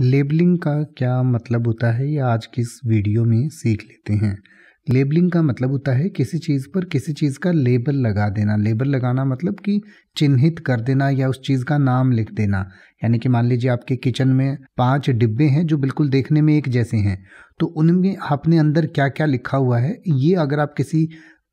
labelling का क्या मतलब होता है ये आज की इस वीडियो में सीख लेते हैं लेबलिंग का मतलब होता है किसी चीज़ पर किसी चीज़ का लेबल लगा देना लेबल लगाना मतलब कि चिन्हित कर देना या उस चीज़ का नाम लिख देना यानी कि मान लीजिए आपके किचन में पांच डिब्बे हैं जो बिल्कुल देखने में एक जैसे हैं तो उनमें आपने अंदर क्या क्या लिखा हुआ है ये अगर आप किसी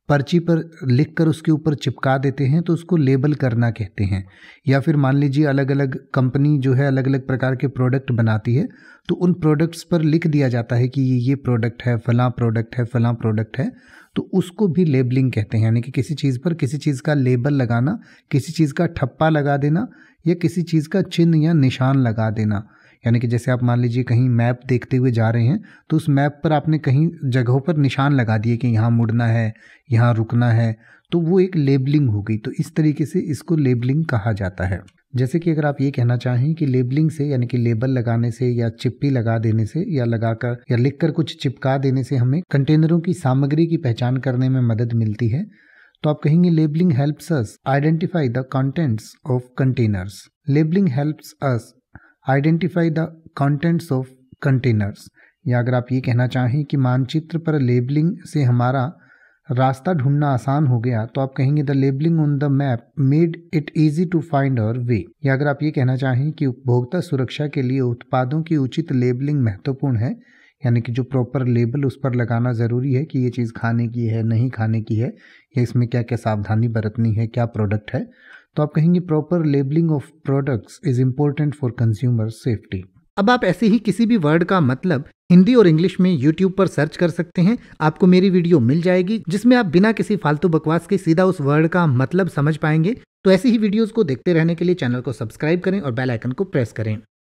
पर्ची पर लिख कर उसके ऊपर चिपका देते हैं तो उसको लेबल करना कहते हैं या फिर मान लीजिए अलग अलग कंपनी जो है अलग अलग प्रकार के प्रोडक्ट बनाती है तो उन प्रोडक्ट्स पर लिख दिया जाता है कि ये ये प्रोडक्ट है फलां प्रोडक्ट है फलां प्रोडक्ट है तो उसको भी लेबलिंग कहते हैं यानी कि किसी चीज़ पर किसी चीज़ का लेबल लगाना किसी चीज़ का ठप्पा लगा देना या किसी चीज़ का चिन्ह या निशान लगा देना यानी कि जैसे आप मान लीजिए कहीं मैप देखते हुए जा रहे हैं तो उस मैप पर आपने कहीं जगहों पर निशान लगा दिए कि यहाँ मुड़ना है यहाँ रुकना है तो वो एक लेबलिंग हो गई तो इस तरीके से इसको लेबलिंग कहा जाता है जैसे कि अगर आप ये कहना चाहें कि लेबलिंग से यानी कि लेबल लगाने से या चिप्पी लगा देने से या लगाकर या लिखकर कुछ चिपका देने से हमें कंटेनरों की सामग्री की पहचान करने में मदद मिलती है तो आप कहेंगे labelling helps us identify the contents of containers labelling helps us identify the contents of containers या अगर आप ये कहना चाहें कि मानचित्र पर लेबलिंग से हमारा रास्ता ढूंढना आसान हो गया तो आप कहेंगे the labelling on the map made it easy to find our way या अगर आप ये कहना चाहें कि उपभोक्ता सुरक्षा के लिए उत्पादों की उचित लेबलिंग महत्वपूर्ण है यानी कि जो प्रॉपर लेबल उस पर लगाना ज़रूरी है कि ये चीज़ खाने की है नहीं खाने की है या इसमें क्या क्या सावधानी बरतनी है क्या प्रोडक्ट है तो आप कहेंगे proper labelling of products is important for consumer safety अब आप ऐसे ही किसी भी वर्ड का मतलब हिंदी और इंग्लिश में यूट्यूब पर सर्च कर सकते हैं आपको मेरी वीडियो मिल जाएगी जिसमें आप बिना किसी फालतू बकवास के सीधा उस वर्ड का मतलब समझ पाएंगे तो ऐसी ही वीडियोस को देखते रहने के लिए चैनल को सब्सक्राइब करें और बेल आइकन को प्रेस करें